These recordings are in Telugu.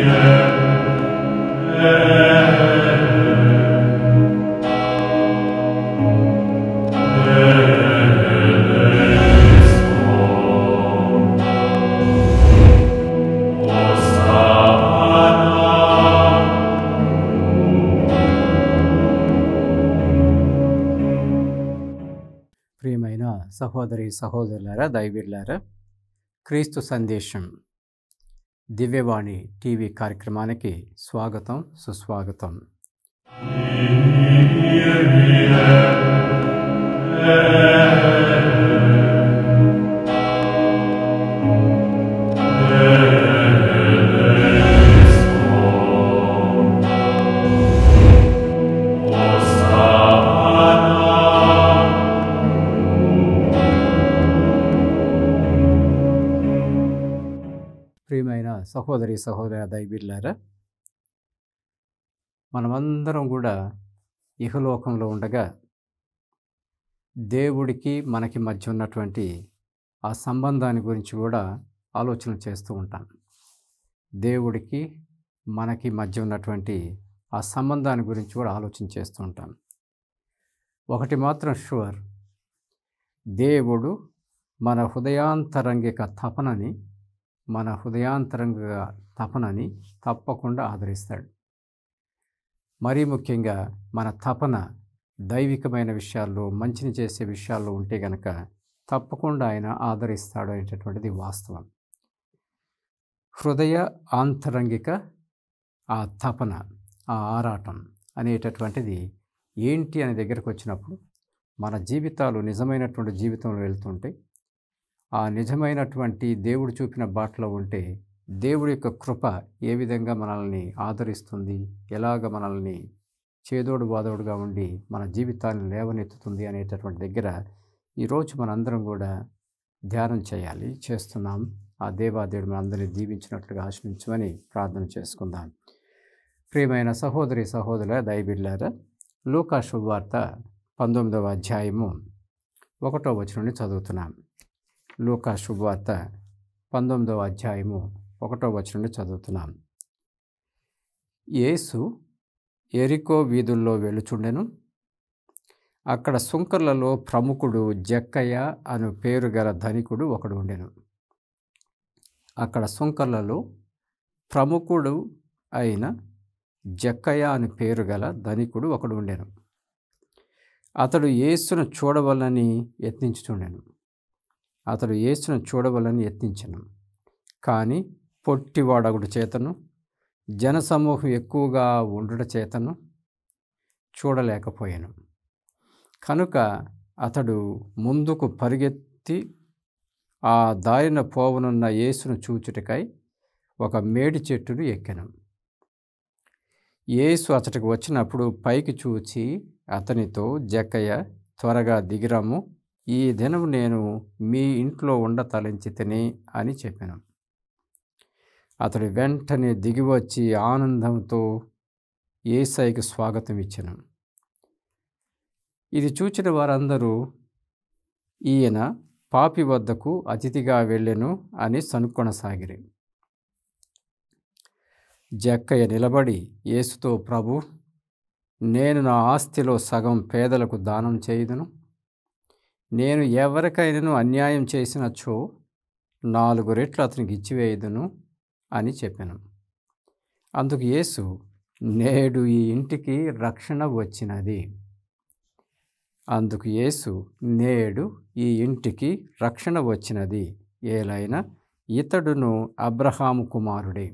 ప్రియమైన సహోదరి సహోదరులారా దైవీర్లారా క్రీస్తు సందేశం దివ్యవాణి టీవీ కార్యక్రమానికి స్వాగతం సుస్వాగతం Yeah. సహోదరి సహోదర దైబిడ్లారా మనమందరం కూడా ఇహలోకంలో ఉండగా దేవుడికి మనకి మధ్య ఉన్నటువంటి ఆ సంబంధాన్ని గురించి కూడా ఆలోచన చేస్తూ ఉంటాం దేవుడికి మనకి మధ్య ఉన్నటువంటి ఆ సంబంధాన్ని గురించి కూడా ఆలోచన చేస్తూ ఉంటాం ఒకటి మాత్రం షూర్ దేవుడు మన హృదయాంతరంగిక తపనని మన హృదయాంతరంగా తపనని తప్పకుండా ఆదరిస్తాడు మరీ ముఖ్యంగా మన తపన దైవికమైన విషయాల్లో మంచిని చేసే విషయాల్లో ఉంటే గనక తప్పకుండా ఆయన ఆదరిస్తాడు అనేటటువంటిది వాస్తవం హృదయ ఆంతరంగిక ఆ తపన ఆ ఆరాటం అనేటటువంటిది ఏంటి అనే దగ్గరకు వచ్చినప్పుడు మన జీవితాలు నిజమైనటువంటి జీవితంలో వెళ్తుంటే ఆ నిజమైనటువంటి దేవుడు చూపిన బాటలో ఉంటే దేవుడి యొక్క కృప ఏ విధంగా మనల్ని ఆదరిస్తుంది ఎలాగ మనల్ని చేదోడు బాదోడుగా ఉండి మన జీవితాన్ని లేవనెత్తుతుంది అనేటటువంటి దగ్గర ఈరోజు మనందరం కూడా ధ్యానం చేయాలి చేస్తున్నాం ఆ దేవాదేవుడు మనందరినీ దీవించినట్లుగా ఆశ్రయించమని ప్రార్థన చేసుకుందాం ప్రియమైన సహోదరి సహోదర దయబిడ్లారా లోకాశువార్త పంతొమ్మిదవ అధ్యాయము ఒకటో వచనం చదువుతున్నాం లూకా శుభవార్త పంతొమ్మిదవ అధ్యాయము ఒకటో నుండి చదువుతున్నాం యేసు ఎరికో వీధుల్లో వెలుచుండెను అక్కడ సుంకర్లలో ప్రముఖుడు జక్కయ్య అను పేరు గల ధనికుడు ఒకడు ఉండెను అక్కడ సుంకర్లలో ప్రముఖుడు అయిన జక్కయ్య అని పేరు గల ధనికుడు ఒకడు ఉండెను అతడు ఏసును చూడవలని యత్నించుచుండెను అతడు యేసును చూడవలని యత్నించను కానీ పొట్టివాడగుడు చేతను జనసమూహం ఎక్కువగా ఉండుట చేతను చూడలేకపోయాను కనుక అతడు ముందుకు పరిగెత్తి ఆ దారిన పోవనున్న యేసును చూచుటకై ఒక మేడి చెట్టును ఎక్కాను యేసు అతడికి వచ్చినప్పుడు పైకి చూచి అతనితో జక్కయ్య త్వరగా దిగిరాము ఈ దినం నేను మీ ఇంట్లో ఉండ తిని అని చెప్పాను అతడు వెంటనే దిగివచ్చి ఆనందంతో ఏసైకి స్వాగతం ఇచ్చాను ఇది చూచిన వారందరూ ఈయన పాపి వద్దకు అతిథిగా వెళ్ళెను అని సనుక్కొనసాగిరి జక్కయ్య నిలబడి ఏసుతో ప్రభు నేను నా ఆస్తిలో సగం పేదలకు దానం చేయదును నేను ఎవరికైనాను అన్యాయం చేసినచ్చో నాలుగు రెట్లు అతనికి ఇచ్చివేయదును అని చెప్పాను అందుకు యేసు నేడు ఈ ఇంటికి రక్షణ వచ్చినది అందుకు యేసు నేడు ఈ ఇంటికి రక్షణ వచ్చినది ఏలైనా ఇతడును అబ్రహాము కుమారుడే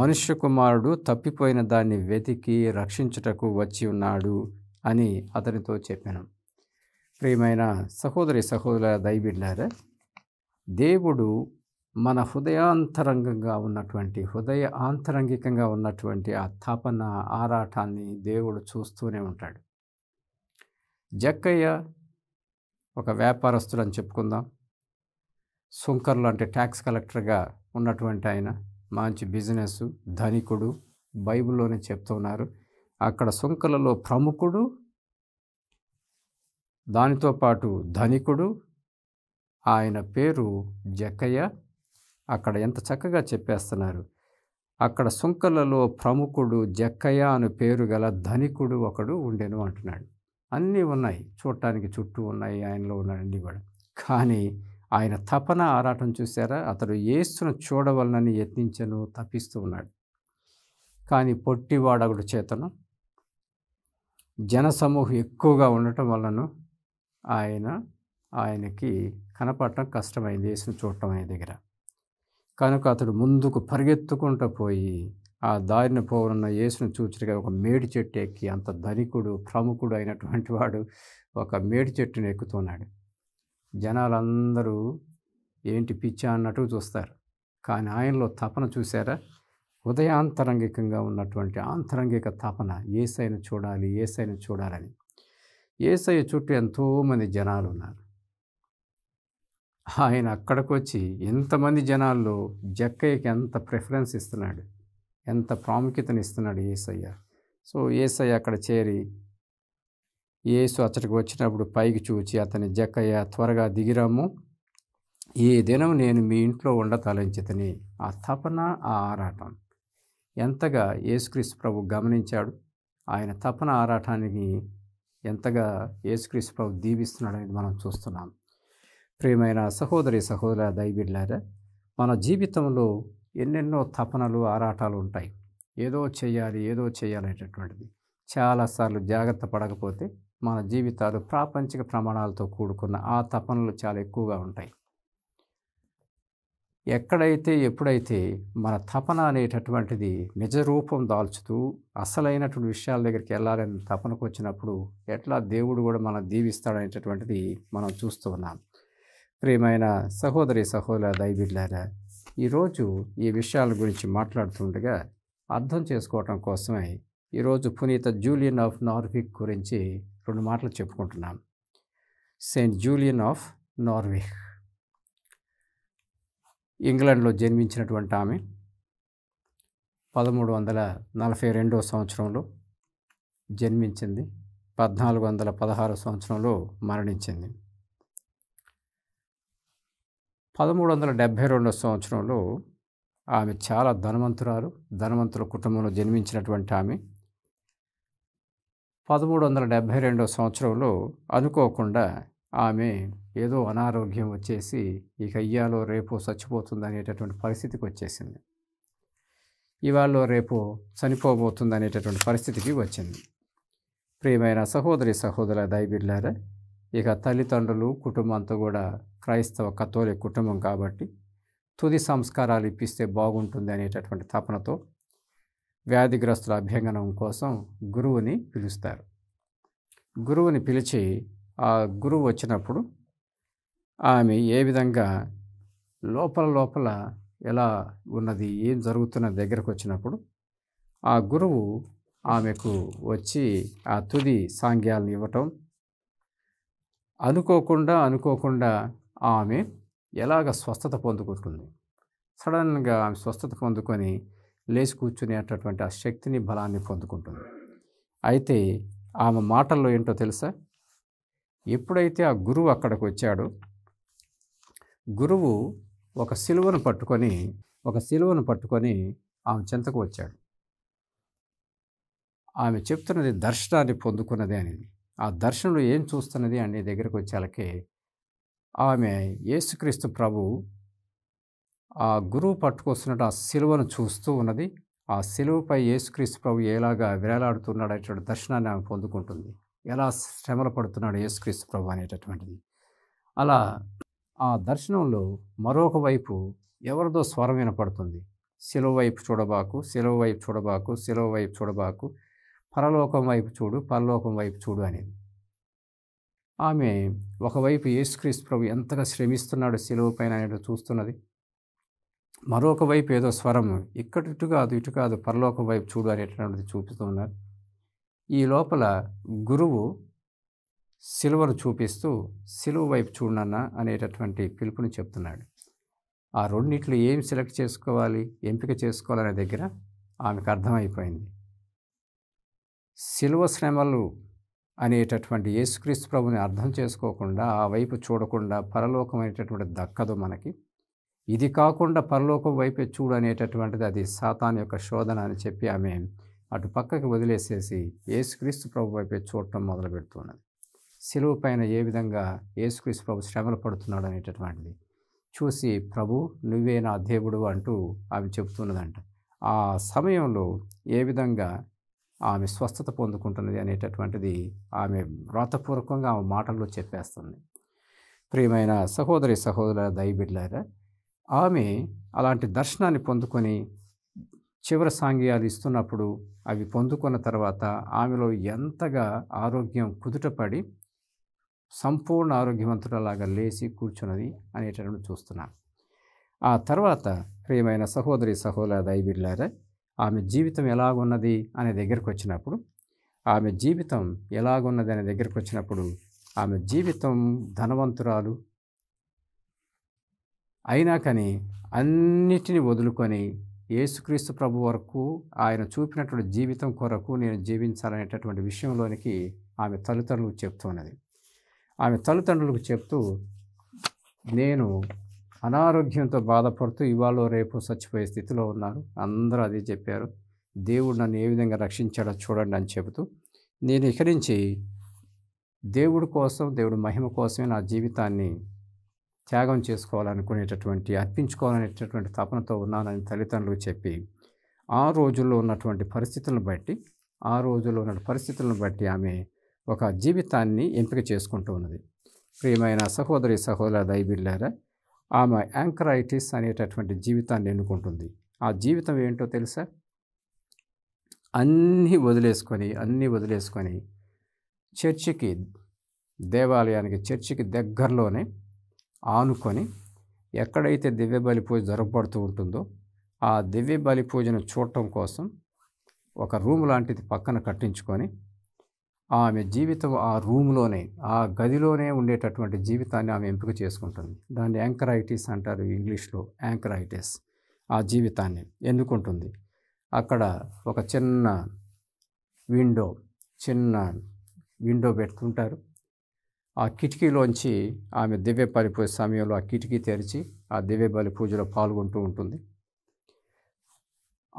మనుష్య కుమారుడు తప్పిపోయిన దాన్ని వెతికి రక్షించుటకు వచ్చి ఉన్నాడు అని అతనితో చెప్పాను ప్రియమైన సహోదరి సహోదర దయబిడ్లారా దేవుడు మన హృదయాంతరంగంగా ఉన్నటువంటి హృదయ ఆంతరంగికంగా ఉన్నటువంటి ఆ తపన ఆరాటాన్ని దేవుడు చూస్తూనే ఉంటాడు జక్కయ్య ఒక వ్యాపారస్తుడు అని చెప్పుకుందాం సుంకర్లు అంటే ట్యాక్స్ కలెక్టర్గా ఉన్నటువంటి ఆయన మంచి బిజినెస్ ధనికుడు బైబిల్లోనే చెప్తున్నారు అక్కడ సుంకలలో ప్రముఖుడు దానితో పాటు ధనికుడు ఆయన పేరు జకయ్య అక్కడ ఎంత చక్కగా చెప్పేస్తున్నారు అక్కడ సుంకలలో ప్రముఖుడు జక్కయ్య అని పేరు గల ధనికుడు ఒకడు ఉండెను అంటున్నాడు అన్నీ ఉన్నాయి చూడటానికి చుట్టూ ఉన్నాయి ఆయనలో ఉన్నాయండి కూడా కానీ ఆయన తపన ఆరాటం చూశారా అతడు ఏసును చూడవలనని యత్నించను తప్పిస్తూ ఉన్నాడు కానీ పొట్టివాడగుడు చేతను జనసమూహం ఎక్కువగా ఉండటం వలన ఆయన ఆయనకి కనపడటం కష్టమైంది యేసును చూడటం ఆయన దగ్గర కనుక అతడు ముందుకు పరిగెత్తుకుంటూ పోయి ఆ దారిన పోవనున్న యేసును చూచిగా ఒక మేడి చెట్టు ఎక్కి అంత ధనికుడు ప్రముఖుడు అయినటువంటి వాడు ఒక మేడి చెట్టును ఎక్కుతున్నాడు జనాలందరూ ఏంటి పిచ్చ అన్నట్టు చూస్తారు కానీ ఆయనలో తపన చూశారా ఉదయాంతరంగికంగా ఉన్నటువంటి ఆంతరంగిక తపన ఏసైనా చూడాలి ఏసైనా చూడాలని ఏసయ్య చుట్టూ ఎంతోమంది జనాలు ఉన్నారు ఆయన అక్కడికి వచ్చి ఎంతమంది జనాల్లో జక్కయ్యకి ఎంత ప్రిఫరెన్స్ ఇస్తున్నాడు ఎంత ప్రాముఖ్యతను ఇస్తున్నాడు ఏసయ్య సో ఏసయ్య అక్కడ చేరి ఏసు అతడికి వచ్చినప్పుడు పైకి చూచి అతని జక్కయ్య త్వరగా దిగిరాము ఏ దినం నేను మీ ఇంట్లో ఉండ ఆ తపన ఆ ఆరాటం ఎంతగా యేసుక్రీస్తు ప్రభు గమనించాడు ఆయన తపన ఆరాటానికి ఎంతగా యేసుక్రీస్తు ప్రభు దీవిస్తున్నాడు అనేది మనం చూస్తున్నాం ప్రియమైన సహోదరి సహోదర దైబిడ్లారా మన జీవితంలో ఎన్నెన్నో తపనలు ఆరాటాలు ఉంటాయి ఏదో చేయాలి ఏదో చేయాలనేటటువంటిది చాలాసార్లు జాగ్రత్త పడకపోతే మన జీవితాలు ప్రాపంచిక ప్రమాణాలతో కూడుకున్న ఆ తపనలు చాలా ఎక్కువగా ఉంటాయి ఎక్కడైతే ఎప్పుడైతే మన తపన అనేటటువంటిది నిజరూపం దాల్చుతూ అసలైనటువంటి విషయాల దగ్గరికి వెళ్ళాలని తపనకు వచ్చినప్పుడు ఎట్లా దేవుడు కూడా మనం దీవిస్తాడనేటటువంటిది మనం చూస్తూ ఉన్నాం ప్రియమైన సహోదరి సహోదర దైబిడ్లారా ఈరోజు ఈ విషయాల గురించి మాట్లాడుతుండగా అర్థం చేసుకోవటం కోసమే ఈరోజు పునీత జూలియన్ ఆఫ్ నార్విక్ గురించి రెండు మాటలు చెప్పుకుంటున్నాం సెయింట్ జూలియన్ ఆఫ్ నార్విక్ ఇంగ్లాండ్లో జన్మించినటువంటి ఆమె పదమూడు వందల నలభై రెండో సంవత్సరంలో జన్మించింది పద్నాలుగు వందల పదహారు సంవత్సరంలో మరణించింది పదమూడు వందల డెబ్భై రెండవ సంవత్సరంలో ఆమె చాలా ధనవంతురాలు ధనవంతుల కుటుంబంలో జన్మించినటువంటి ఆమె పదమూడు వందల డెబ్భై రెండవ సంవత్సరంలో అనుకోకుండా ఆమె ఏదో అనారోగ్యం వచ్చేసి ఇక అయ్యాలో రేపు చచ్చిపోతుంది అనేటటువంటి పరిస్థితికి వచ్చేసింది ఇవాళ రేపు చనిపోబోతుంది అనేటటువంటి పరిస్థితికి వచ్చింది ప్రియమైన సహోదరి సహోదర దైబిర్లారా ఇక తల్లిదండ్రులు కుటుంబం అంతా కూడా క్రైస్తవ కథోలిక్ కుటుంబం కాబట్టి తుది సంస్కారాలు ఇప్పిస్తే బాగుంటుంది అనేటటువంటి తపనతో వ్యాధిగ్రస్తుల అభ్యంగనం కోసం గురువుని పిలుస్తారు గురువుని పిలిచి ఆ గురువు వచ్చినప్పుడు ఆమె ఏ విధంగా లోపల లోపల ఎలా ఉన్నది ఏం జరుగుతున్న దగ్గరకు వచ్చినప్పుడు ఆ గురువు ఆమెకు వచ్చి ఆ తుది సాంగ్యాలను ఇవ్వటం అనుకోకుండా అనుకోకుండా ఆమె ఎలాగ స్వస్థత పొందుకుంటుంది సడన్గా ఆమె స్వస్థత పొందుకొని లేచి కూర్చునేటటువంటి ఆ శక్తిని బలాన్ని పొందుకుంటుంది అయితే ఆమె మాటల్లో ఏంటో తెలుసా ఎప్పుడైతే ఆ గురువు అక్కడికి వచ్చాడో గురువు ఒక సిలువను పట్టుకొని ఒక సిలువను పట్టుకొని ఆమె చెంతకు వచ్చాడు ఆమె చెప్తున్నది దర్శనాన్ని పొందుకున్నది అనేది ఆ దర్శనంలో ఏం చూస్తున్నది అనే దగ్గరకు వచ్చేలకే ఆమె యేసుక్రీస్తు ప్రభు ఆ గురువు పట్టుకొస్తున్నట్టు ఆ సిలువను చూస్తూ ఉన్నది ఆ సిలువపై యేసుక్రీస్తు ప్రభు ఎలాగా విరాలాడుతున్నాడు అనేటువంటి దర్శనాన్ని ఆమె పొందుకుంటుంది ఎలా శ్రమలు పడుతున్నాడు యేసుక్రీస్తు ప్రభు అనేటటువంటిది అలా ఆ దర్శనంలో మరొక వైపు ఎవరిదో స్వరం వినపడుతుంది సెలవు వైపు చూడబాకు సెలవు వైపు చూడబాకు సెలవు వైపు చూడబాకు పరలోకం వైపు చూడు పరలోకం వైపు చూడు అనేది ఆమె ఒకవైపు యేసుక్రీస్తు ప్రభు ఎంతగా శ్రమిస్తున్నాడు సెలవు పైన అనేది చూస్తున్నది మరొక వైపు ఏదో స్వరం ఇక్కడ ఇటు కాదు ఇటు కాదు పరలోకం వైపు చూడు అనేటువంటిది చూపిస్తున్నారు ఈ లోపల గురువు సిలువను చూపిస్తూ సిలువ వైపు చూడనన్న అనేటటువంటి పిలుపుని చెప్తున్నాడు ఆ రెండిట్లు ఏం సెలెక్ట్ చేసుకోవాలి ఎంపిక చేసుకోవాలనే దగ్గర ఆమెకు అర్థమైపోయింది సిలువ శ్రమలు అనేటటువంటి యేసుక్రీస్తు ప్రభుని అర్థం చేసుకోకుండా ఆ వైపు చూడకుండా పరలోకం అనేటటువంటి దక్కదు మనకి ఇది కాకుండా పరలోకం వైపే చూడు అనేటటువంటిది అది సాతాన్ యొక్క శోధన అని చెప్పి ఆమె అటు పక్కకి వదిలేసేసి యేసుక్రీస్తు ప్రభు వైపే చూడటం మొదలు పెడుతున్నది సెలవు పైన ఏ విధంగా యేసుక్రీస్తు ప్రభు శ్రమలు పడుతున్నాడు అనేటటువంటిది చూసి ప్రభు నువ్వే నా దేవుడు అంటూ ఆమె చెబుతున్నదంట ఆ సమయంలో ఏ విధంగా ఆమె స్వస్థత పొందుకుంటున్నది అనేటటువంటిది ఆమె వ్రాతపూర్వకంగా ఆమె మాటల్లో చెప్పేస్తుంది ప్రియమైన సహోదరి సహోదర దయబిడ్లారా ఆమె అలాంటి దర్శనాన్ని పొందుకొని చివరి సాంగ్యాలు ఇస్తున్నప్పుడు అవి పొందుకున్న తర్వాత ఆమెలో ఎంతగా ఆరోగ్యం కుదుటపడి సంపూర్ణ ఆరోగ్యవంతుడలాగా లేచి కూర్చున్నది అనేటటువంటి చూస్తున్నాను ఆ తర్వాత ప్రియమైన సహోదరి సహోదర దైబిడ్లారా ఆమె జీవితం ఎలాగున్నది అనే దగ్గరకు వచ్చినప్పుడు ఆమె జీవితం ఎలాగున్నది అనే దగ్గరకు వచ్చినప్పుడు ఆమె జీవితం ధనవంతురాలు అయినా కానీ అన్నిటిని వదులుకొని యేసుక్రీస్తు ప్రభు వరకు ఆయన చూపినటువంటి జీవితం కొరకు నేను జీవించాలనేటటువంటి విషయంలోనికి ఆమె తల్లిదండ్రులు చెప్తున్నది ఆమె తల్లిదండ్రులకు చెప్తూ నేను అనారోగ్యంతో బాధపడుతూ ఇవాళ రేపు చచ్చిపోయే స్థితిలో ఉన్నారు అందరూ అదే చెప్పారు దేవుడు నన్ను ఏ విధంగా రక్షించాడో చూడండి అని చెబుతూ నేను ఇక నుంచి దేవుడి కోసం దేవుడి మహిమ కోసమే నా జీవితాన్ని త్యాగం చేసుకోవాలనుకునేటటువంటి అర్పించుకోవాలనేటటువంటి తపనతో ఉన్నానని తల్లిదండ్రులకు చెప్పి ఆ రోజుల్లో ఉన్నటువంటి పరిస్థితులను బట్టి ఆ రోజుల్లో ఉన్న పరిస్థితులను బట్టి ఆమె ఒక జీవితాన్ని ఎంపిక చేసుకుంటూ ఉన్నది ప్రియమైన సహోదరి సహోదర దైబిళ్ళారా ఆమె యాంకరైటిస్ అనేటటువంటి జీవితాన్ని ఎన్నుకుంటుంది ఆ జీవితం ఏంటో తెలుసా అన్నీ వదిలేసుకొని అన్నీ వదిలేసుకొని చర్చికి దేవాలయానికి చర్చికి దగ్గరలోనే ఆనుకొని ఎక్కడైతే దివ్య బలి పూజ జరగబడుతూ ఉంటుందో ఆ దివ్య బలి పూజను చూడటం కోసం ఒక రూమ్ లాంటిది పక్కన కట్టించుకొని ఆమె జీవితం ఆ రూమ్లోనే ఆ గదిలోనే ఉండేటటువంటి జీవితాన్ని ఆమె ఎంపిక చేసుకుంటుంది దాన్ని యాంకరైటిస్ అంటారు ఇంగ్లీష్లో యాంకరైటిస్ ఆ జీవితాన్ని ఎన్నుకుంటుంది అక్కడ ఒక చిన్న విండో చిన్న విండో పెడుతుంటారు ఆ కిటికీలోంచి ఆమె దివ్య పరిపూజ సమయంలో ఆ కిటికీ తెరిచి ఆ దివ్య బలి పూజలో పాల్గొంటూ ఉంటుంది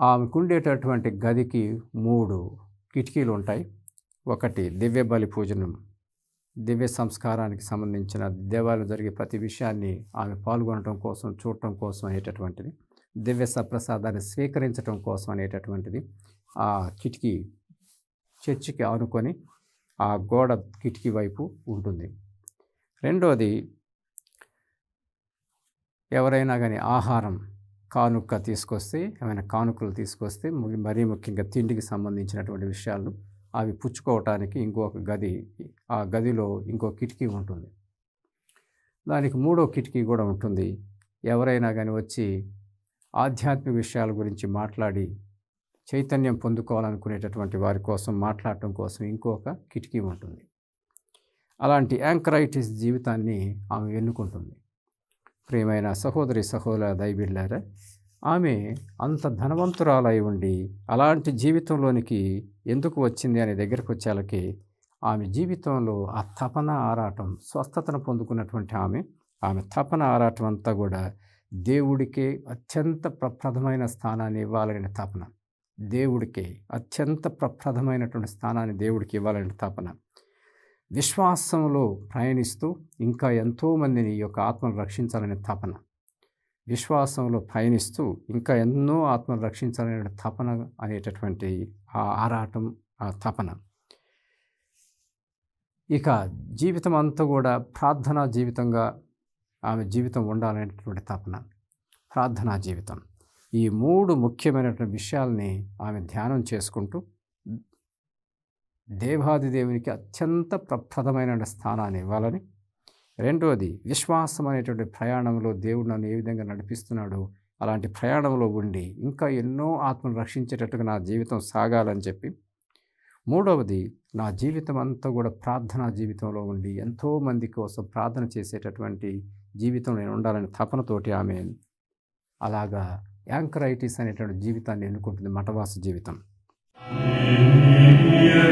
ఆమెకు ఉండేటటువంటి గదికి మూడు కిటికీలు ఉంటాయి ఒకటి దివ్య బలి పూజనం దివ్య సంస్కారానికి సంబంధించిన దేవాలయం జరిగే ప్రతి విషయాన్ని ఆమె పాల్గొనడం కోసం చూడటం కోసం అనేటటువంటిది దివ్య సప్రసాదాన్ని స్వీకరించడం కోసం అనేటటువంటిది ఆ కిటికీ చర్చికి ఆనుకొని ఆ గోడ కిటికీ వైపు ఉంటుంది రెండోది ఎవరైనా కానీ ఆహారం కానుక తీసుకొస్తే ఏమైనా కానుకలు తీసుకొస్తే మరీ ముఖ్యంగా తిండికి సంబంధించినటువంటి విషయాలు అవి పుచ్చుకోవటానికి ఇంకొక గది ఆ గదిలో ఇంకో కిటికీ ఉంటుంది దానికి మూడో కిటికీ కూడా ఉంటుంది ఎవరైనా కానీ వచ్చి ఆధ్యాత్మిక విషయాల గురించి మాట్లాడి చైతన్యం పొందుకోవాలనుకునేటటువంటి వారి కోసం మాట్లాడటం కోసం ఇంకొక కిటికీ ఉంటుంది అలాంటి యాంకరైటిస్ జీవితాన్ని ఆమె ఎన్నుకుంటుంది ప్రియమైన సహోదరి సహోదర దైబిళ్ళారా ఆమె అంత ధనవంతురాలై ఉండి అలాంటి జీవితంలోనికి ఎందుకు వచ్చింది అనే దగ్గరకు వచ్చేలకి ఆమె జీవితంలో ఆ తపన ఆరాటం స్వస్థతను పొందుకున్నటువంటి ఆమె ఆమె తపన ఆరాటం అంతా కూడా దేవుడికే అత్యంత ప్రప్రథమైన స్థానాన్ని ఇవ్వాలనే తపన దేవుడికే అత్యంత ప్రప్రథమైనటువంటి స్థానాన్ని దేవుడికి ఇవ్వాలనే తపన విశ్వాసంలో ప్రయాణిస్తూ ఇంకా ఎంతోమందిని ఈ యొక్క ఆత్మను రక్షించాలనే తపన విశ్వాసంలో పయనిస్తూ ఇంకా ఎన్నో ఆత్మలు రక్షించాలనే తపన అనేటటువంటి ఆ ఆరాటం ఆ తపన ఇక జీవితం అంతా కూడా ప్రార్థనా జీవితంగా ఆమె జీవితం ఉండాలనేటటువంటి తపన ప్రార్థనా జీవితం ఈ మూడు ముఖ్యమైనటువంటి విషయాల్ని ఆమె ధ్యానం చేసుకుంటూ దేవాది దేవునికి అత్యంత ప్రప్రదమైన స్థానాన్ని ఇవ్వాలని రెండవది విశ్వాసం అనేటువంటి ప్రయాణంలో దేవుడు నన్ను ఏ విధంగా నడిపిస్తున్నాడో అలాంటి ప్రయాణంలో ఉండి ఇంకా ఎన్నో ఆత్మను రక్షించేటట్టుగా నా జీవితం సాగాలని చెప్పి మూడవది నా జీవితం అంతా కూడా ప్రార్థనా జీవితంలో ఉండి ఎంతోమంది కోసం ప్రార్థన చేసేటటువంటి జీవితం నేను ఉండాలని తపనతోటి ఆమె అలాగా యాంకరైటిస్ అనేటువంటి జీవితాన్ని ఎన్నుకుంటుంది మఠవాస జీవితం Yeah.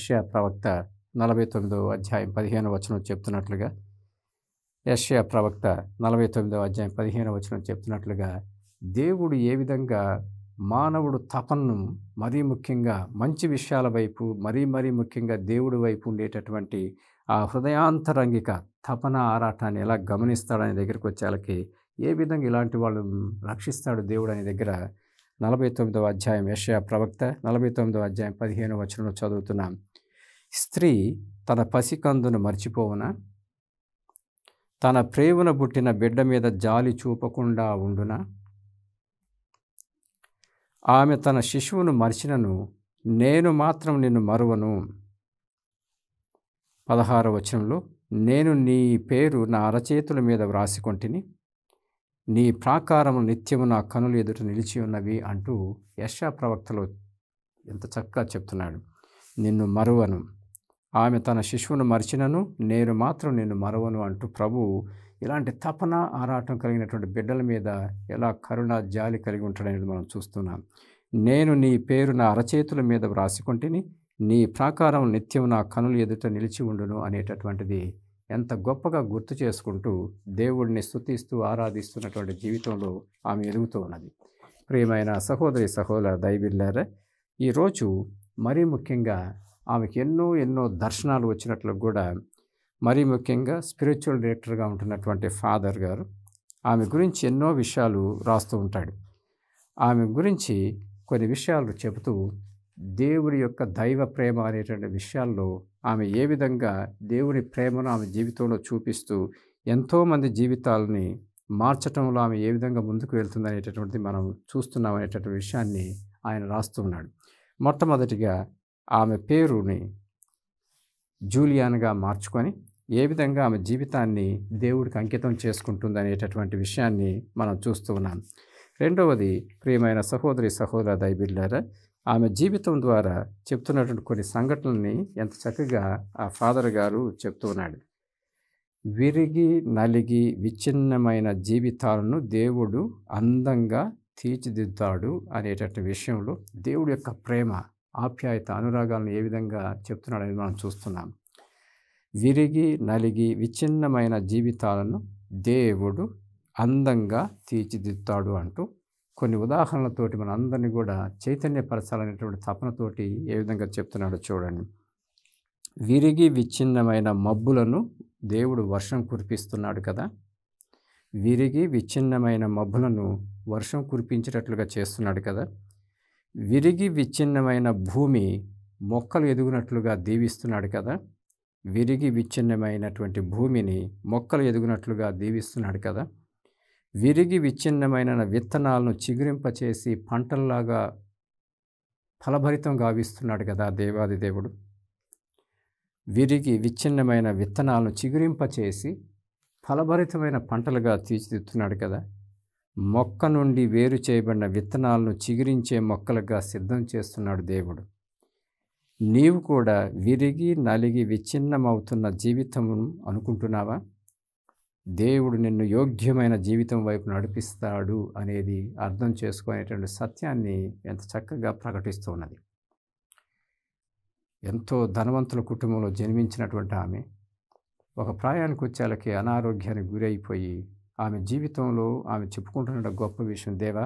యష్యా ప్రవక్త నలభై తొమ్మిదో అధ్యాయం పదిహేను వచనం చెప్తున్నట్లుగా యష్యా ప్రవక్త నలభై తొమ్మిదో అధ్యాయం పదిహేను వచనం చెప్తున్నట్లుగా దేవుడు ఏ విధంగా మానవుడు తపన్ను మరీ ముఖ్యంగా మంచి విషయాల వైపు మరీ మరీ ముఖ్యంగా దేవుడి వైపు ఉండేటటువంటి ఆ హృదయాంతరంగిక తపన ఆరాటాన్ని ఎలా గమనిస్తాడనే దగ్గరికి వచ్చేళ్ళకి ఏ విధంగా ఇలాంటి వాళ్ళు రక్షిస్తాడు దేవుడు అనే దగ్గర నలభై తొమ్మిదవ అధ్యాయం యషయా ప్రవక్త నలభై తొమ్మిదవ అధ్యాయం పదిహేను వచనంలో చదువుతున్నాం స్త్రీ తన పసికందును మర్చిపోవున తన ప్రేమున పుట్టిన బిడ్డ మీద జాలి చూపకుండా ఉండున ఆమె తన శిశువును మరిచినను నేను మాత్రం నిన్ను మరువను పదహారవ వచనంలో నేను నీ పేరు నా అరచేతుల మీద వ్రాసికొంటిని నీ ప్రాకారము నిత్యము నా కనులు ఎదుట నిలిచి ఉన్నవి అంటూ యశా ప్రవక్తలో ఎంత చక్కగా చెప్తున్నాడు నిన్ను మరువను ఆమె తన శిశువును మరిచినను నేను మాత్రం నేను మరవను అంటూ ప్రభు ఇలాంటి తపన ఆరాటం కలిగినటువంటి బిడ్డల మీద ఎలా కరుణ జాలి కలిగి ఉంటాడనేది మనం చూస్తున్నాం నేను నీ పేరు నా అరచేతుల మీద వ్రాసుకుంటేని నీ ప్రాకారం నిత్యం నా కనులు ఎదుట నిలిచి ఉండును అనేటటువంటిది ఎంత గొప్పగా గుర్తు చేసుకుంటూ దేవుడిని స్థుతిస్తూ ఆరాధిస్తున్నటువంటి జీవితంలో ఆమె ఎదుగుతూ ఉన్నది ప్రియమైన సహోదరి సహోదర దైవిల్లారా ఈరోజు మరీ ముఖ్యంగా ఆమెకు ఎన్నో ఎన్నో దర్శనాలు వచ్చినట్లు కూడా మరీ ముఖ్యంగా స్పిరిచువల్ డైరెక్టర్గా ఉంటున్నటువంటి ఫాదర్ గారు ఆమె గురించి ఎన్నో విషయాలు రాస్తూ ఉంటాడు ఆమె గురించి కొన్ని విషయాలు చెబుతూ దేవుడి యొక్క దైవ ప్రేమ అనేటువంటి విషయాల్లో ఆమె ఏ విధంగా దేవుడి ప్రేమను ఆమె జీవితంలో చూపిస్తూ ఎంతోమంది జీవితాలని మార్చటంలో ఆమె ఏ విధంగా ముందుకు వెళ్తుంది అనేటటువంటిది మనం చూస్తున్నాం అనేటటువంటి విషయాన్ని ఆయన రాస్తూ ఉన్నాడు మొట్టమొదటిగా ఆమె పేరుని జూలియాన్గా మార్చుకొని ఏ విధంగా ఆమె జీవితాన్ని దేవుడికి అంకితం చేసుకుంటుందనేటటువంటి విషయాన్ని మనం చూస్తూ ఉన్నాం రెండవది ప్రియమైన సహోదరి సహోదర దైబిళ్ళారా ఆమె జీవితం ద్వారా చెప్తున్నటువంటి కొన్ని సంఘటనల్ని ఎంత చక్కగా ఆ ఫాదర్ గారు చెప్తూ ఉన్నాడు విరిగి నలిగి విచ్ఛిన్నమైన జీవితాలను దేవుడు అందంగా తీర్చిదిద్దాడు అనేటటువంటి విషయంలో దేవుడి యొక్క ప్రేమ ఆప్యాయత అనురాగాలను ఏ విధంగా చెప్తున్నాడని మనం చూస్తున్నాం విరిగి నలిగి విచ్ఛిన్నమైన జీవితాలను దేవుడు అందంగా తీర్చిదిద్దుతాడు అంటూ కొన్ని ఉదాహరణలతోటి మన అందరినీ కూడా చైతన్యపరచాలనేటువంటి తపనతోటి ఏ విధంగా చెప్తున్నాడో చూడండి విరిగి విచ్ఛిన్నమైన మబ్బులను దేవుడు వర్షం కురిపిస్తున్నాడు కదా విరిగి విచ్ఛిన్నమైన మబ్బులను వర్షం కురిపించేటట్లుగా చేస్తున్నాడు కదా విరిగి విచ్ఛిన్నమైన భూమి మొక్కలు ఎదుగునట్లుగా దీవిస్తున్నాడు కదా విరిగి విచ్ఛిన్నమైనటువంటి భూమిని మొక్కలు ఎదుగునట్లుగా దీవిస్తున్నాడు కదా విరిగి విచ్ఛిన్నమైన విత్తనాలను చిగురింపచేసి పంటల్లాగా ఫలభరితం గావిస్తున్నాడు కదా దేవాది దేవుడు విరిగి విచ్ఛిన్నమైన విత్తనాలను చిగురింపచేసి ఫలభరితమైన పంటలుగా తీర్చిదిద్దుతున్నాడు కదా మొక్క నుండి వేరు చేయబడిన విత్తనాలను చిగురించే మొక్కలుగా సిద్ధం చేస్తున్నాడు దేవుడు నీవు కూడా విరిగి నలిగి విచ్ఛిన్నమవుతున్న జీవితం అనుకుంటున్నావా దేవుడు నిన్ను యోగ్యమైన జీవితం వైపు నడిపిస్తాడు అనేది అర్థం చేసుకునేటువంటి సత్యాన్ని ఎంత చక్కగా ప్రకటిస్తున్నది ఎంతో ధనవంతుల కుటుంబంలో జన్మించినటువంటి ఆమె ఒక ప్రాయానికి వచ్చేలకి అనారోగ్యానికి గురైపోయి ఆమె జీవితంలో ఆమె చెప్పుకుంటున్న గొప్ప విషయం దేవా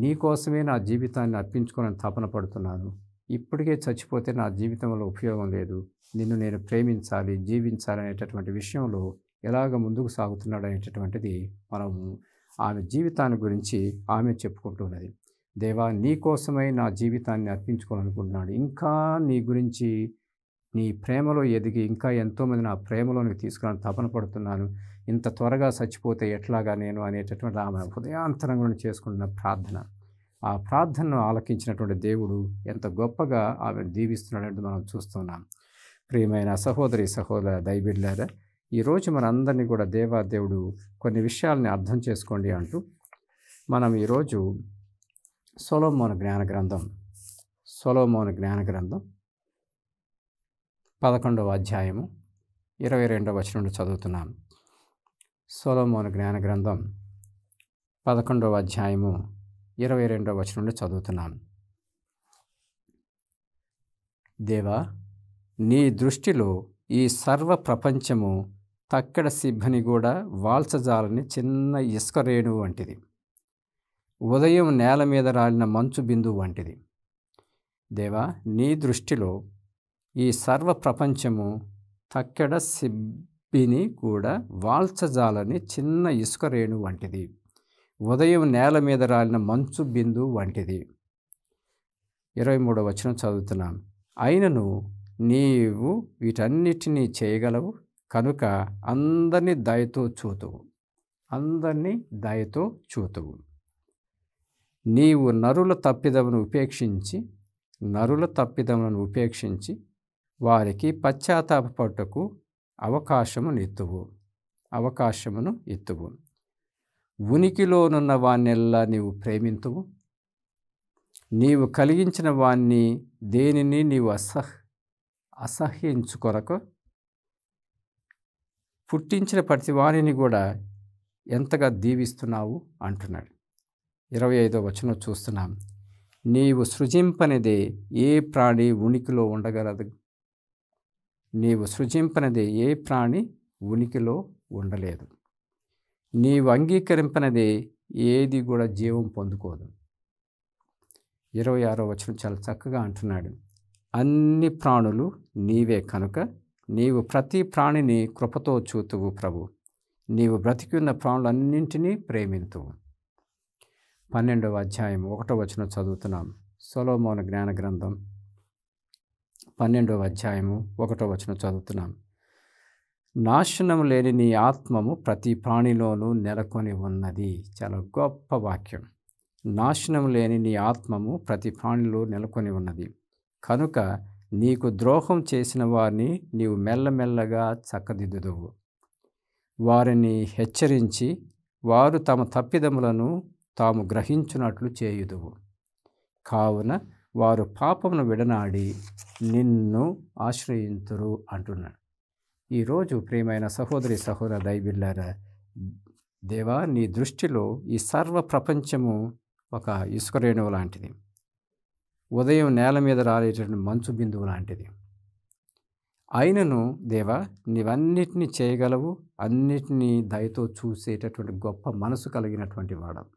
నీ కోసమే నా జీవితాన్ని అర్పించుకోవాలని తపన పడుతున్నాను ఇప్పటికే చచ్చిపోతే నా జీవితంలో ఉపయోగం లేదు నిన్ను నేను ప్రేమించాలి జీవించాలి అనేటటువంటి విషయంలో ఎలాగ ముందుకు సాగుతున్నాడు అనేటటువంటిది మనం ఆమె జీవితాన్ని గురించి ఆమె చెప్పుకుంటున్నది దేవా నీ కోసమై నా జీవితాన్ని అర్పించుకోవాలనుకుంటున్నాడు ఇంకా నీ గురించి నీ ప్రేమలో ఎదిగి ఇంకా ఎంతోమంది నా ప్రేమలోనికి తీసుకురాని తపన పడుతున్నాను ఇంత త్వరగా చచ్చిపోతే ఎట్లాగా నేను అనేటటువంటి ఆమె హృదయాంతరంగా చేసుకుంటున్న ప్రార్థన ఆ ప్రార్థనను ఆలకించినటువంటి దేవుడు ఎంత గొప్పగా ఆమెను దీవిస్తున్నాడంటే మనం చూస్తున్నాం ప్రియమైన సహోదరి సహోదర దైబిడ్లారా ఈరోజు మనందరినీ కూడా దేవాదేవుడు కొన్ని విషయాల్ని అర్థం చేసుకోండి అంటూ మనం ఈరోజు సొలోమోన జ్ఞాన గ్రంథం సొలోమోన జ్ఞాన గ్రంథం పదకొండవ అధ్యాయము ఇరవై రెండవ వచనం చదువుతున్నాను సోలోమోను జ్ఞాన గ్రంథం పదకొండవ అధ్యాయము ఇరవై రెండవ వచనం నుండి చదువుతున్నాను దేవా నీ దృష్టిలో ఈ సర్వ ప్రపంచము తక్కడ సిబ్బని కూడా వాల్చజాలని చిన్న ఇసుక రేణువు వంటిది ఉదయం నేల మీద రాలిన మంచు బిందువు వంటిది దేవా నీ దృష్టిలో ఈ సర్వ ప్రపంచము తక్కడ సిబ్ పిని కూడా వాల్చజాలని చిన్న ఇసుక రేణు వంటిది ఉదయం నేల మీద రాలిన మంచు బిందు వంటిది ఇరవై మూడవ వచనం చదువుతున్నాం అయినను నీవు వీటన్నిటినీ చేయగలవు కనుక అందరినీ దయతో చూతువు అందరినీ దయతో చూతువు నీవు నరుల తప్పిదమును ఉపేక్షించి నరుల తప్పిదములను ఉపేక్షించి వారికి పశ్చాత్తాపపట్టుకు అవకాశమును ఎత్తువు అవకాశమును ఎత్తువు ఉనికిలోనున్న వాణ్ణెల్లా నీవు ప్రేమింతువు నీవు కలిగించిన వాణ్ణి దేనిని నీవు అసహ్ అసహ్యించుకొరకు పుట్టించిన ప్రతి వాణిని కూడా ఎంతగా దీవిస్తున్నావు అంటున్నాడు ఇరవై ఐదో వచనం చూస్తున్నాం నీవు సృజింపనిదే ఏ ప్రాణి ఉనికిలో ఉండగలదు నీవు సృజింపనది ఏ ప్రాణి ఉనికిలో ఉండలేదు నీవు అంగీకరింపనది ఏది కూడా జీవం పొందుకోదు ఇరవై ఆరో వచనం చాలా చక్కగా అంటున్నాడు అన్ని ప్రాణులు నీవే కనుక నీవు ప్రతి ప్రాణిని కృపతో చూతువు ప్రభు నీవు బ్రతికి ఉన్న ప్రాణులన్నింటినీ ప్రేమింతువు పన్నెండవ అధ్యాయం ఒకటో వచనం చదువుతున్నాం సొలోమోన జ్ఞాన గ్రంథం పన్నెండవ అధ్యాయము ఒకటో వచనం చదువుతున్నాను నాశనం లేని నీ ఆత్మము ప్రతి ప్రాణిలోనూ నెలకొని ఉన్నది చాలా గొప్ప వాక్యం నాశనం లేని నీ ఆత్మము ప్రతి ప్రాణిలో నెలకొని ఉన్నది కనుక నీకు ద్రోహం చేసిన వారిని నీవు మెల్లమెల్లగా చక్కదిద్దుదువు వారిని హెచ్చరించి వారు తమ తప్పిదములను తాము గ్రహించున్నట్లు చేయుదువు కావున వారు పాపమును విడనాడి నిన్ను ఆశ్రయించరు అంటున్నాడు ఈరోజు ప్రేమైన సహోదరి సహోదర దైబిల్లారా దేవా నీ దృష్టిలో ఈ సర్వ ప్రపంచము ఒక ఇసుక రేణువు లాంటిది ఉదయం నేల మీద రాలేటువంటి మంచు బిందువు లాంటిది అయినను దేవా నీవన్నిటినీ చేయగలవు అన్నిటినీ దయతో చూసేటటువంటి గొప్ప మనసు కలిగినటువంటి వాడవు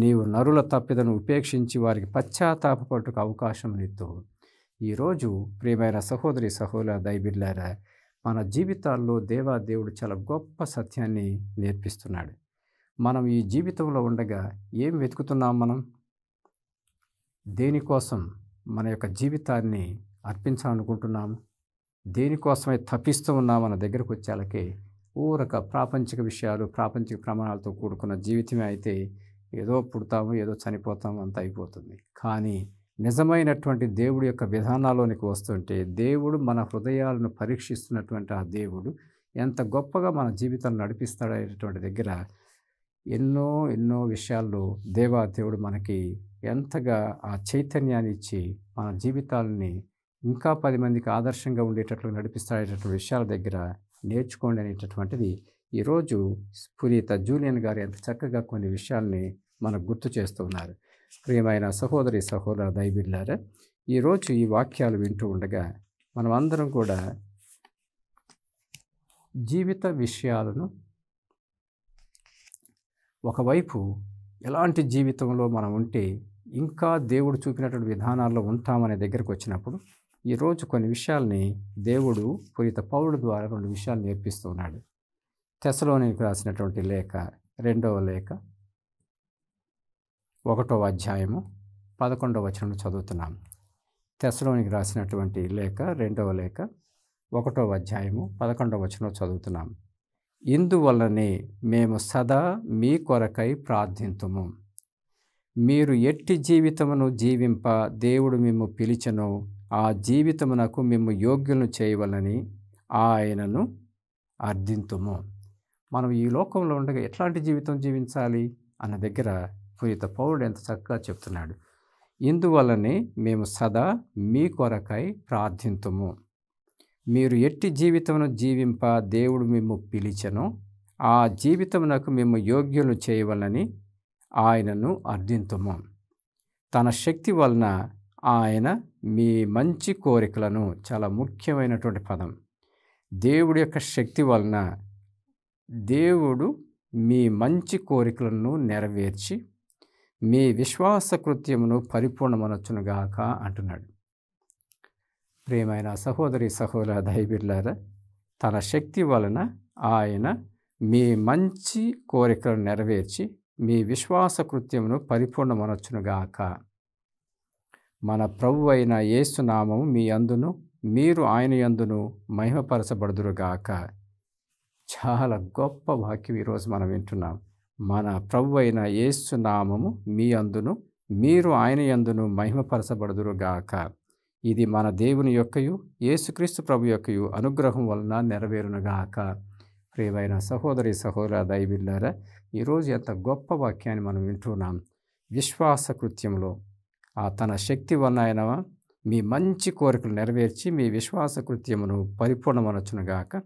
నీవు నరుల తప్పిదను ఉపేక్షించి వారికి అవకాశం అవకాశమునిద్దు ఈరోజు ప్రియమైన సహోదరి సహోదర దైబిల్లారా మన జీవితాల్లో దేవాదేవుడు చాలా గొప్ప సత్యాన్ని నేర్పిస్తున్నాడు మనం ఈ జీవితంలో ఉండగా ఏం వెతుకుతున్నాం మనం దేనికోసం మన యొక్క జీవితాన్ని అర్పించాలనుకుంటున్నాము దేనికోసమే తప్పిస్తూ ఉన్నాం మన దగ్గరకు వచ్చేలకే ఊరక ప్రాపంచిక విషయాలు ప్రాపంచిక ప్రమాణాలతో కూడుకున్న జీవితమే అయితే ఏదో పుడతాము ఏదో చనిపోతాము అంత అయిపోతుంది కానీ నిజమైనటువంటి దేవుడు యొక్క విధానాల్లోనికి వస్తుంటే దేవుడు మన హృదయాలను పరీక్షిస్తున్నటువంటి ఆ దేవుడు ఎంత గొప్పగా మన జీవితం నడిపిస్తాడనేటువంటి దగ్గర ఎన్నో ఎన్నో విషయాల్లో దేవా దేవుడు మనకి ఎంతగా ఆ చైతన్యాన్ని ఇచ్చి మన జీవితాలని ఇంకా పది మందికి ఆదర్శంగా ఉండేటట్లు నడిపిస్తాడేటటువంటి విషయాల దగ్గర నేర్చుకోండి అనేటటువంటిది ఈరోజు పునీత జూలియన్ గారు ఎంత చక్కగా కొన్ని విషయాల్ని మనకు గుర్తు చేస్తున్నారు ప్రియమైన సహోదరి సహోదర దైబిల్లారా ఈరోజు ఈ వాక్యాలు వింటూ ఉండగా మనం అందరం కూడా జీవిత విషయాలను ఒకవైపు ఎలాంటి జీవితంలో మనం ఉంటే ఇంకా దేవుడు చూపినటువంటి విధానాల్లో ఉంటామనే దగ్గరకు వచ్చినప్పుడు ఈరోజు కొన్ని విషయాల్ని దేవుడు పురిత పౌరుడు ద్వారా రెండు విషయాలు నేర్పిస్తున్నాడు తెసలోనికి రాసినటువంటి లేఖ రెండవ లేఖ ఒకటవ అధ్యాయము పదకొండవ వచనం చదువుతున్నాం తెసలోనికి రాసినటువంటి లేఖ రెండవ లేఖ ఒకటవ అధ్యాయము పదకొండవ వచనం చదువుతున్నాం ఇందువల్లనే మేము సదా మీ కొరకై ప్రార్థింతుము మీరు ఎట్టి జీవితమును జీవింప దేవుడు మిమ్ము పిలిచను ఆ జీవితమునకు మిమ్ము యోగ్యులను చేయవలని ఆయనను అర్థింతుము మనం ఈ లోకంలో ఉండగా ఎట్లాంటి జీవితం జీవించాలి అన్న దగ్గర పూరిత పౌరుడు ఎంత చక్కగా చెప్తున్నాడు ఇందువల్లనే మేము సదా మీ కొరకై ప్రార్థింతుము మీరు ఎట్టి జీవితమును జీవింప దేవుడు మేము పిలిచను ఆ జీవితమునకు మేము యోగ్యులు చేయవలని ఆయనను అర్థింతుము తన శక్తి వలన ఆయన మీ మంచి కోరికలను చాలా ముఖ్యమైనటువంటి పదం దేవుడి యొక్క శక్తి వలన దేవుడు మీ మంచి కోరికలను నెరవేర్చి మీ విశ్వాసకృత్యమును పరిపూర్ణమనొచ్చునుగాక అంటున్నాడు ప్రేమైన సహోదరి సహోదర దైబిడ్లారా తన శక్తి వలన ఆయన మీ మంచి కోరికలను నెరవేర్చి మీ విశ్వాసకృత్యమును పరిపూర్ణమనొచ్చునుగాక మన ప్రభు అయిన యేసునామము మీ అందును మీరు ఆయన యందును మహిమపరచబడుదురుగాక చాలా గొప్ప వాక్యం ఈరోజు మనం వింటున్నాం మన ప్రభు అయిన యేసు నామము మీ అందును మీరు ఆయన ఎందును మహిమపరచబడుదురు గాక ఇది మన దేవుని యొక్కయు యేసుక్రీస్తు ప్రభు యొక్కయు అనుగ్రహం వలన నెరవేరునుగాక ప్రియమైన సహోదరి సహోదర దైవిల్లారా ఈరోజు ఎంత గొప్ప వాక్యాన్ని మనం వింటున్నాం విశ్వాస కృత్యంలో ఆ తన శక్తి వలన ఆయన మీ మంచి కోరికలు నెరవేర్చి మీ విశ్వాస కృత్యమును పరిపూర్ణమనొచ్చునుగాక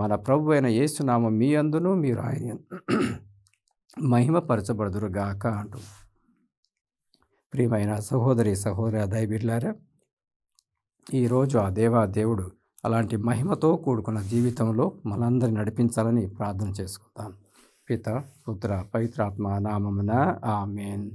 మన ప్రభు అయిన యేసునామ మీ అందును మీరు ఆయన గాక అంటూ ప్రియమైన సహోదరి సహోదరి అదాయ ఈరోజు ఆ దేవా దేవుడు అలాంటి మహిమతో కూడుకున్న జీవితంలో మనందరిని నడిపించాలని ప్రార్థన చేసుకుందాం పిత పుత్ర పవిత్రాత్మ నామమున ఆమెన్